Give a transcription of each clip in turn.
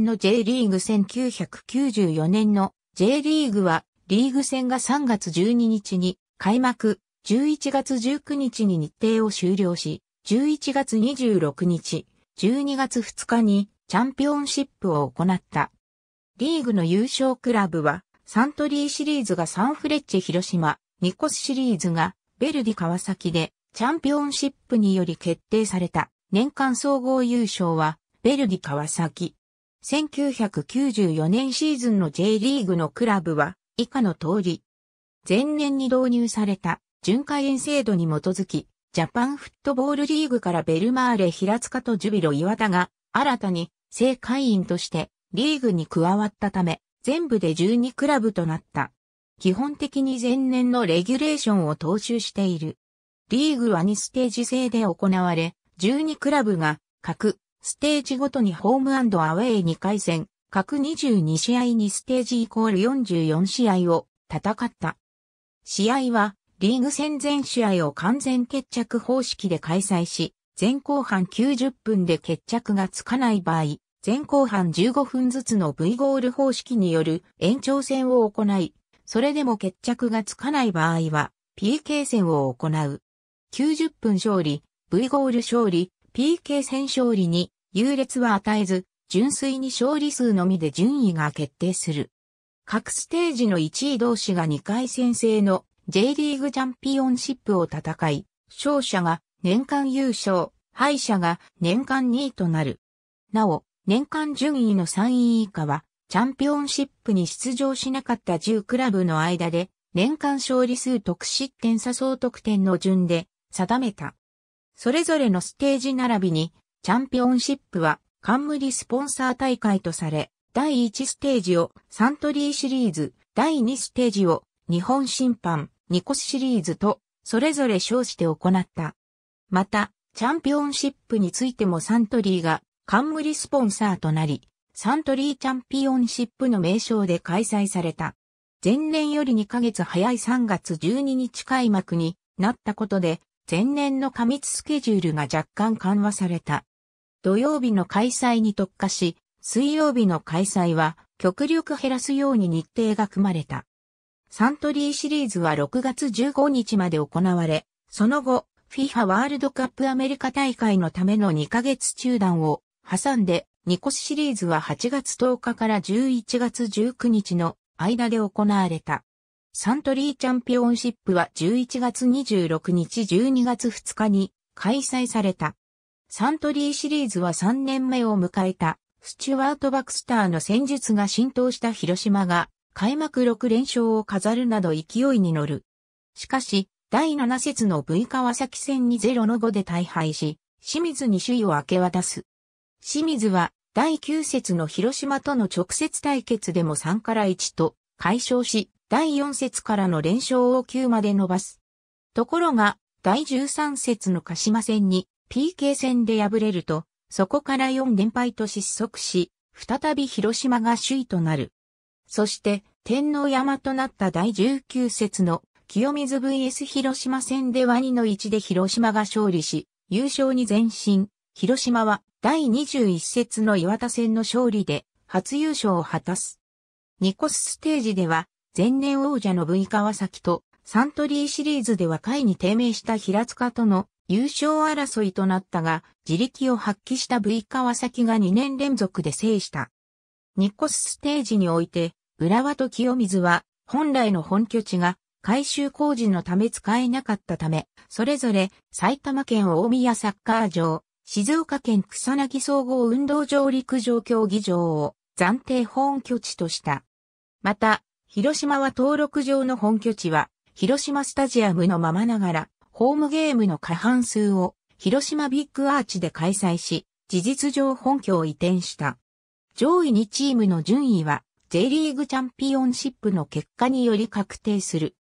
の J リーグ1994年の J リーグはリーグ戦が3月12日に開幕、11月19日に日程を終了し、11月26日、12月2日にチャンピオンシップを行った。リーグの優勝クラブは、サントリーシリーズがサンフレッチェ広島、ニコスシリーズがベルディ川崎で、チャンピオンシップにより決定された年間総合優勝は、ベルディ川崎。1994年シーズンの J リーグのクラブは以下の通り。前年に導入された巡回遠制度に基づき、ジャパンフットボールリーグからベルマーレ平塚とジュビロ岩田が新たに正会員としてリーグに加わったため、全部で12クラブとなった。基本的に前年のレギュレーションを踏襲している。リーグは2ステージ制で行われ、12クラブが各ステージごとにホームアウェイ2回戦、各22試合にステージイコール44試合を戦った。試合は、リーグ戦全試合を完全決着方式で開催し、前後半90分で決着がつかない場合、前後半15分ずつの V ゴール方式による延長戦を行い、それでも決着がつかない場合は、PK 戦を行う。90分勝利、V ゴール勝利、PK 戦勝利に優劣は与えず、純粋に勝利数のみで順位が決定する。各ステージの1位同士が2回戦制の J リーグチャンピオンシップを戦い、勝者が年間優勝、敗者が年間2位となる。なお、年間順位の3位以下は、チャンピオンシップに出場しなかった10クラブの間で、年間勝利数得失点差総得点の順で定めた。それぞれのステージ並びにチャンピオンシップは冠スポンサー大会とされ、第1ステージをサントリーシリーズ、第2ステージを日本審判、ニコスシリーズとそれぞれ称して行った。また、チャンピオンシップについてもサントリーが冠スポンサーとなり、サントリーチャンピオンシップの名称で開催された。前年より2ヶ月早い3月12日開幕になったことで、前年の過密スケジュールが若干緩和された。土曜日の開催に特化し、水曜日の開催は極力減らすように日程が組まれた。サントリーシリーズは6月15日まで行われ、その後、FIFA ワールドカップアメリカ大会のための2ヶ月中断を挟んで、ニコスシリーズは8月10日から11月19日の間で行われた。サントリーチャンピオンシップは11月26日12月2日に開催された。サントリーシリーズは3年目を迎えた、スチュワート・バクスターの戦術が浸透した広島が、開幕6連勝を飾るなど勢いに乗る。しかし、第7節の V 川崎戦に0の5で大敗し、清水に首位を明け渡す。清水は、第9節の広島との直接対決でも3から1と、解消し、第4節からの連勝を9まで伸ばす。ところが、第13節の鹿島戦に PK 戦で敗れると、そこから4連敗と失速し、再び広島が首位となる。そして、天皇山となった第19節の清水 vs 広島戦でワニの1で広島が勝利し、優勝に前進。広島は第21節の岩田戦の勝利で初優勝を果たす。ニコスステージでは、前年王者の V 川崎とサントリーシリーズでは下位に低迷した平塚との優勝争いとなったが、自力を発揮した V 川崎が2年連続で制した。ニッコスステージにおいて、浦和と清水は、本来の本拠地が、改修工事のため使えなかったため、それぞれ埼玉県大宮サッカー場、静岡県草薙総合運動場陸上競技場を暫定本拠地とした。また、広島は登録上の本拠地は、広島スタジアムのままながら、ホームゲームの過半数を広島ビッグアーチで開催し、事実上本拠を移転した。上位2チームの順位は J リーグチャンピオンシップの結果により確定する。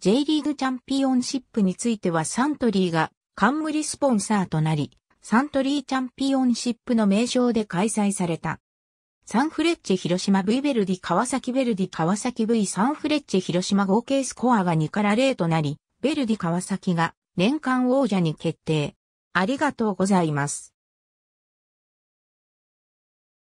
J リーグチャンピオンシップについてはサントリーが冠スポンサーとなり、サントリーチャンピオンシップの名称で開催された。サンフレッチェ広島 V ベルディ川崎ベルディ川崎 V サンフレッチェ広島合計スコアが2から0となり、ベルディ川崎が年間王者に決定。ありがとうございます。